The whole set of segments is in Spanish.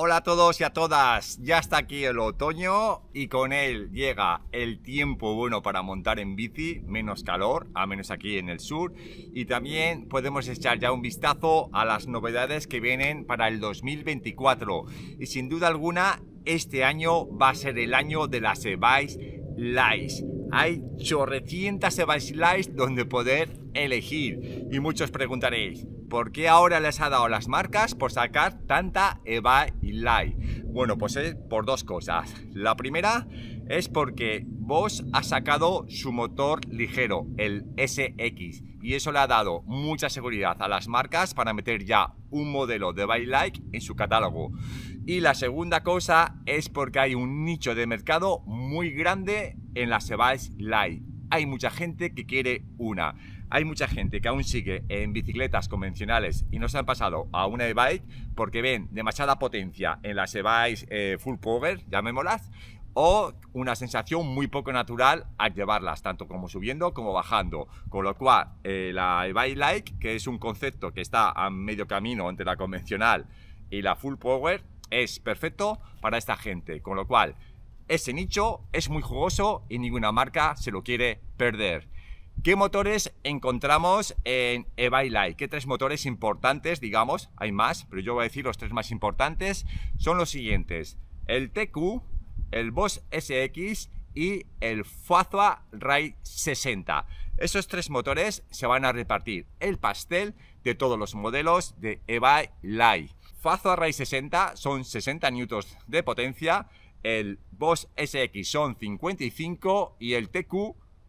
Hola a todos y a todas, ya está aquí el otoño y con él llega el tiempo bueno para montar en bici, menos calor, a menos aquí en el sur, y también podemos echar ya un vistazo a las novedades que vienen para el 2024. Y sin duda alguna, este año va a ser el año de las e-bikes Lice hay chorrecientas like donde poder elegir. Y muchos preguntaréis, ¿por qué ahora les ha dado las marcas por sacar tanta Light? Bueno, pues es por dos cosas. La primera es porque Bosch ha sacado su motor ligero, el SX, y eso le ha dado mucha seguridad a las marcas para meter ya un modelo de Bike Like en su catálogo. Y la segunda cosa es porque hay un nicho de mercado muy grande en las Sevais Light. Hay mucha gente que quiere una. Hay mucha gente que aún sigue en bicicletas convencionales y no se han pasado a una e-bike porque ven demasiada potencia en las e eh, full power, llamémoslas, o una sensación muy poco natural al llevarlas, tanto como subiendo como bajando. Con lo cual, eh, la e-bike like, que es un concepto que está a medio camino entre la convencional y la full power, es perfecto para esta gente, con lo cual ese nicho es muy jugoso y ninguna marca se lo quiere perder. ¿Qué motores encontramos en e light ¿Qué tres motores importantes, digamos? Hay más, pero yo voy a decir los tres más importantes. Son los siguientes. El TQ, el Boss SX y el Fazua Ray 60. Esos tres motores se van a repartir el pastel de todos los modelos de e light FAZO Array 60 son 60 N de potencia, el Boss SX son 55 y el TQ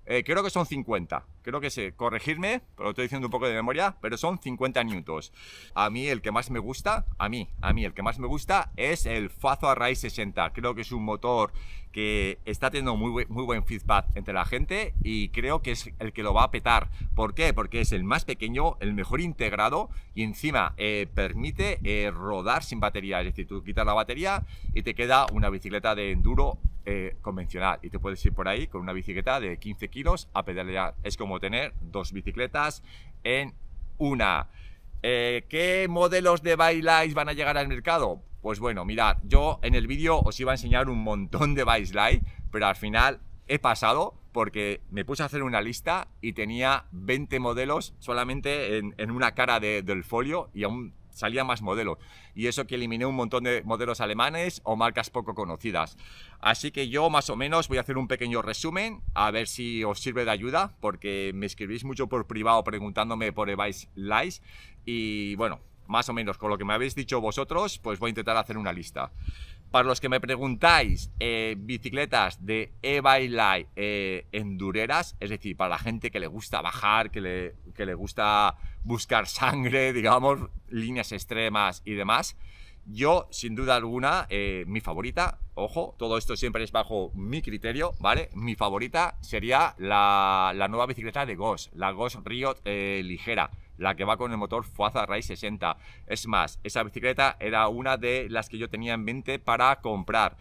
eh, creo que son 50 creo que sé, corregirme, pero lo estoy diciendo un poco de memoria, pero son 50 newtons. A mí el que más me gusta, a mí, a mí el que más me gusta es el Fazo array 60. Creo que es un motor que está teniendo muy, muy buen feedback entre la gente y creo que es el que lo va a petar. ¿Por qué? Porque es el más pequeño, el mejor integrado y encima eh, permite eh, rodar sin batería. Es decir, tú quitas la batería y te queda una bicicleta de enduro eh, convencional y te puedes ir por ahí con una bicicleta de 15 kilos a pedalear. Es como tener dos bicicletas en una. Eh, ¿Qué modelos de bike van a llegar al mercado? Pues bueno, mirad, yo en el vídeo os iba a enseñar un montón de bike pero al final he pasado porque me puse a hacer una lista y tenía 20 modelos solamente en, una cara del folio y aún salían más modelos. Y eso que eliminé un montón de modelos alemanes o marcas poco conocidas. Así que yo más o menos voy a hacer un pequeño resumen, a ver si os sirve de ayuda, porque me escribís mucho por privado preguntándome por Evice Y bueno, más o menos con lo que me habéis dicho vosotros, pues voy a intentar hacer una lista. Para los que me preguntáis, eh, bicicletas de e-bike eh, endureras, es decir, para la gente que le gusta bajar, que le, que le gusta buscar sangre, digamos, líneas extremas y demás. Yo, sin duda alguna, eh, mi favorita, ojo, todo esto siempre es bajo mi criterio, ¿vale? Mi favorita sería la, nueva bicicleta de Ghost, la Ghost Riot eh, ligera, la que va con el motor Fuaza Rai 60. Es más, esa bicicleta era una de las que yo tenía en mente para comprar.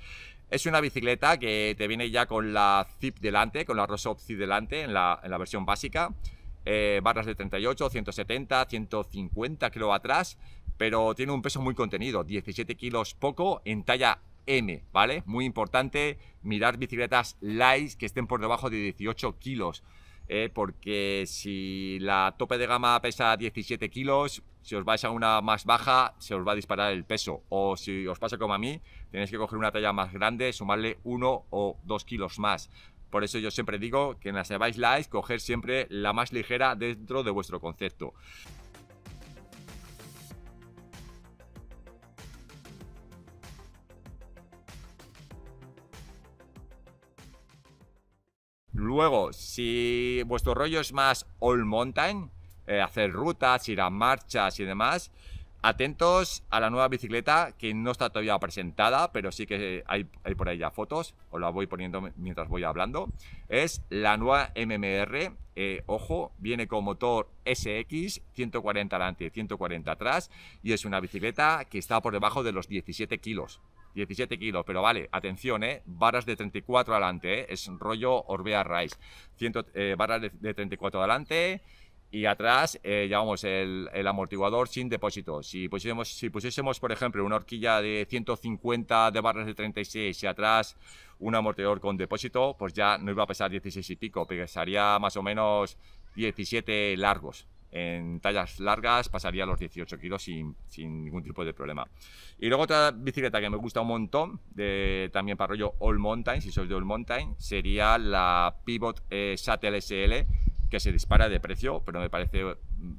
Es una bicicleta que te viene ya con la zip delante, con la Rosop zip delante en la, en la versión básica. Eh, barras de 38, 170, 150 creo atrás, pero tiene un peso muy contenido, 17 kilos poco en talla M, ¿vale? Muy importante mirar bicicletas light que estén por debajo de 18 kilos. Eh, porque si la tope de gama pesa 17 kilos, si os vais a una más baja, se os va a disparar el peso. O si os pasa como a mí, tenéis que coger una talla más grande, sumarle 1 o 2 kilos más. Por eso yo siempre digo que en las device Lights coger siempre la más ligera dentro de vuestro concepto. Luego, si vuestro rollo es más all mountain, eh, hacer rutas, ir a marchas y demás, Atentos a la nueva bicicleta que no está todavía presentada, pero sí que hay, por ahí ya fotos, os la voy poniendo mientras voy hablando. Es la nueva MMR, eh, ojo, viene con motor SX, 140 adelante, 140 atrás, y es una bicicleta que está por debajo de los 17 kilos. 17 kilos, pero vale, atención, ¿eh? Barras de 34 adelante, eh, Es rollo Orbea Rice. 100, eh, barras de 34 adelante, y atrás llevamos eh, el, amortiguador sin depósito. Si pusiésemos, por ejemplo, una horquilla de 150 de barras de 36 y atrás un amortiguador con depósito, pues ya no iba a pesar 16 y pico, pesaría más o menos 17 largos. En tallas largas pasaría los 18 kilos sin, ningún tipo de problema. Y luego otra bicicleta que me gusta un montón, también para rollo All Mountain, si sois de All Mountain, sería la Pivot eh, Shuttle SL que se dispara de precio, pero me parece mm,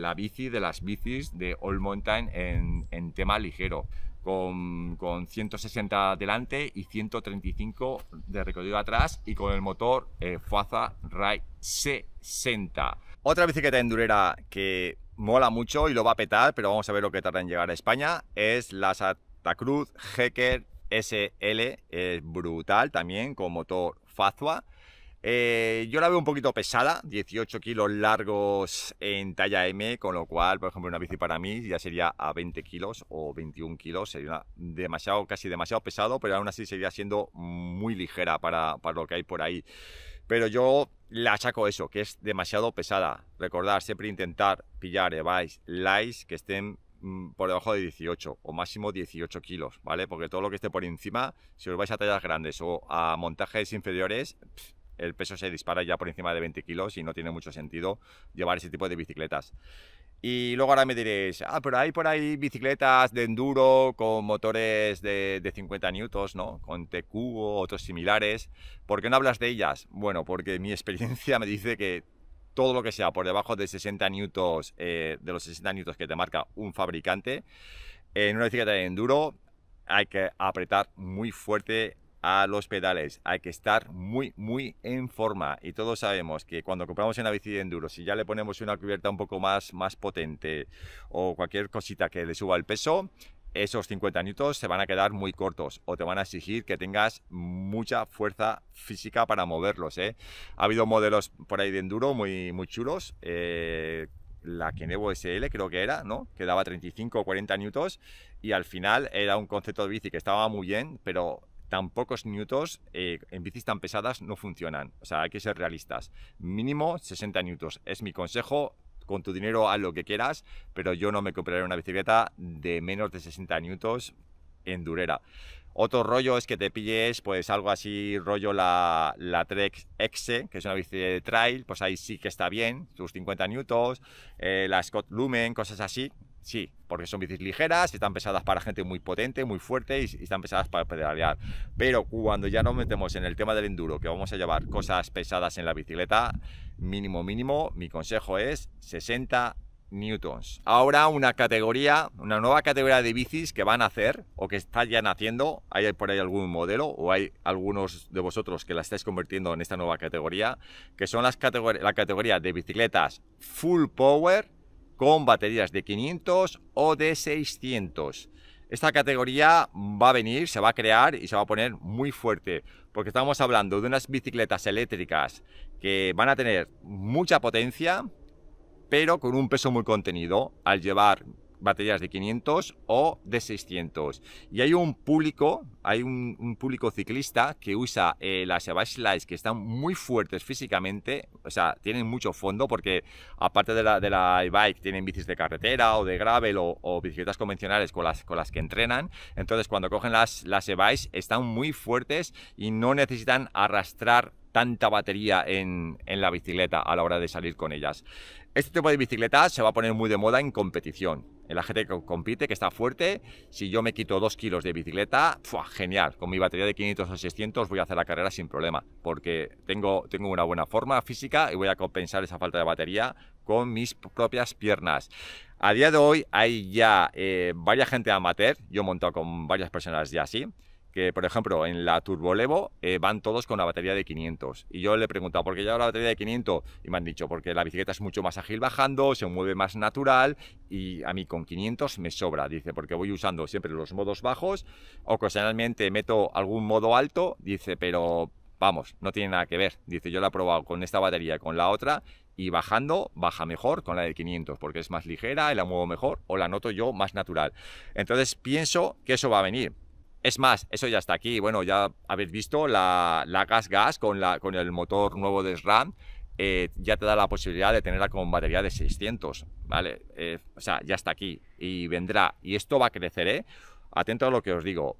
la bici de las bicis de All Mountain en, tema ligero. Con, 160 delante y 135 de recorrido atrás y con el motor Fazza Faza 60. Otra bicicleta endurera que mola mucho y lo va a petar, pero vamos a ver lo que tarda en llegar a España, es la Santa Cruz Hecker SL, es brutal también con motor Fazua eh, yo la veo un poquito pesada, 18 kilos largos en talla M, con lo cual, por ejemplo, una bici para mí ya sería a 20 kilos o 21 kilos, sería demasiado, casi demasiado pesado, pero aún así sería siendo muy ligera para, lo que hay por ahí. Pero yo la saco eso, que es demasiado pesada. Recordad siempre intentar pillar e-bikes, que estén mm, por debajo de 18 o máximo 18 kilos, ¿vale? Porque todo lo que esté por encima, si os vais a tallas grandes o a montajes inferiores, el peso se dispara ya por encima de 20 kilos y no tiene mucho sentido llevar ese tipo de bicicletas. Y luego ahora me diréis, ah, pero hay por ahí bicicletas de enduro con motores de, 50 newtons, ¿no? Con TQ o otros similares. ¿Por qué no hablas de ellas? Bueno, porque mi experiencia me dice que todo lo que sea por debajo de 60 newtons, eh, de los 60 newtons que te marca un fabricante, eh, en una bicicleta de enduro hay que apretar muy fuerte a los pedales. Hay que estar muy, muy en forma. Y todos sabemos que cuando compramos una bici de enduro, si ya le ponemos una cubierta un poco más, más potente o cualquier cosita que le suba el peso, esos 50 newtons se van a quedar muy cortos o te van a exigir que tengas mucha fuerza física para moverlos. ¿eh? Ha habido modelos por ahí de enduro muy, muy chulos. Eh, la Kenevo SL creo que era, ¿no? Que daba 35 o 40 newtons y al final era un concepto de bici que estaba muy bien, pero tan pocos newtons eh, en bicis tan pesadas no funcionan. O sea, hay que ser realistas. Mínimo 60 newtons, Es mi consejo. Con tu dinero haz lo que quieras, pero yo no me compraré una bicicleta de menos de 60 newtons en Durera. Otro rollo es que te pilles pues algo así, rollo la, la Trek Exe, que es una bicicleta de trail, pues ahí sí que está bien, sus 50 newtons, eh, la Scott Lumen, cosas así, Sí, porque son bicis ligeras, están pesadas para gente muy potente, muy fuerte y, están pesadas para pedalear. Pero cuando ya nos metemos en el tema del enduro, que vamos a llevar cosas pesadas en la bicicleta, mínimo, mínimo, mi consejo es 60 newtons. Ahora una categoría, una nueva categoría de bicis que van a hacer o que está ya naciendo. Hay por ahí algún modelo o hay algunos de vosotros que la estáis convirtiendo en esta nueva categoría, que son las la categoría de bicicletas full power con baterías de 500 o de 600. Esta categoría va a venir, se va a crear y se va a poner muy fuerte, porque estamos hablando de unas bicicletas eléctricas que van a tener mucha potencia, pero con un peso muy contenido. Al llevar baterías de 500 o de 600. Y hay un público, hay un, público ciclista que usa eh, las e Lights que están muy fuertes físicamente, o sea, tienen mucho fondo porque aparte de la, e-bike tienen bicis de carretera o de gravel o, bicicletas convencionales con las, que entrenan. Entonces, cuando cogen las, las e están muy fuertes y no necesitan arrastrar tanta batería en, en, la bicicleta a la hora de salir con ellas. Este tipo de bicicleta se va a poner muy de moda en competición la gente que compite, que está fuerte, si yo me quito dos kilos de bicicleta, genial, con mi batería de 500 o 600 voy a hacer la carrera sin problema, porque tengo, tengo una buena forma física y voy a compensar esa falta de batería con mis propias piernas. A día de hoy hay ya eh, varias gente amateur, yo he montado con varias personas ya así, que por ejemplo en la Turbo Levo eh, van todos con la batería de 500 y yo le he preguntado por qué lleva la batería de 500 y me han dicho porque la bicicleta es mucho más ágil bajando, se mueve más natural y a mí con 500 me sobra, dice, porque voy usando siempre los modos bajos, ocasionalmente meto algún modo alto, dice, pero vamos, no tiene nada que ver, dice, yo la he probado con esta batería, con la otra y bajando baja mejor con la de 500 porque es más ligera y la muevo mejor o la noto yo más natural. Entonces pienso que eso va a venir es más, eso ya está aquí. Bueno, ya habéis visto la, Gas Gas con, el motor nuevo de SRAM. Eh, ya te da la posibilidad de tenerla con batería de 600, ¿vale? Eh, o sea, ya está aquí y vendrá. Y esto va a crecer, ¿eh? Atento a lo que os digo.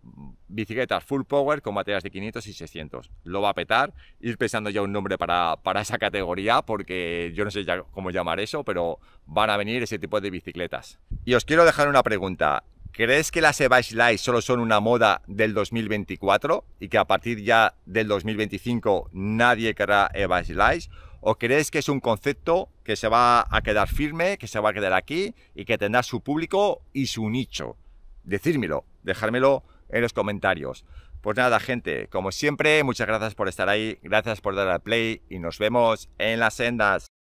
Bicicletas full power con baterías de 500 y 600. Lo va a petar. Ir pensando ya un nombre para, esa categoría porque yo no sé cómo llamar eso, pero van a venir ese tipo de bicicletas. Y os quiero dejar una pregunta. ¿Crees que las Evice solo son una moda del 2024 y que a partir ya del 2025 nadie querrá Evice ¿O crees que es un concepto que se va a quedar firme, que se va a quedar aquí y que tendrá su público y su nicho? Decírmelo, dejármelo en los comentarios. Pues nada, gente, como siempre, muchas gracias por estar ahí, gracias por dar al play y nos vemos en las sendas.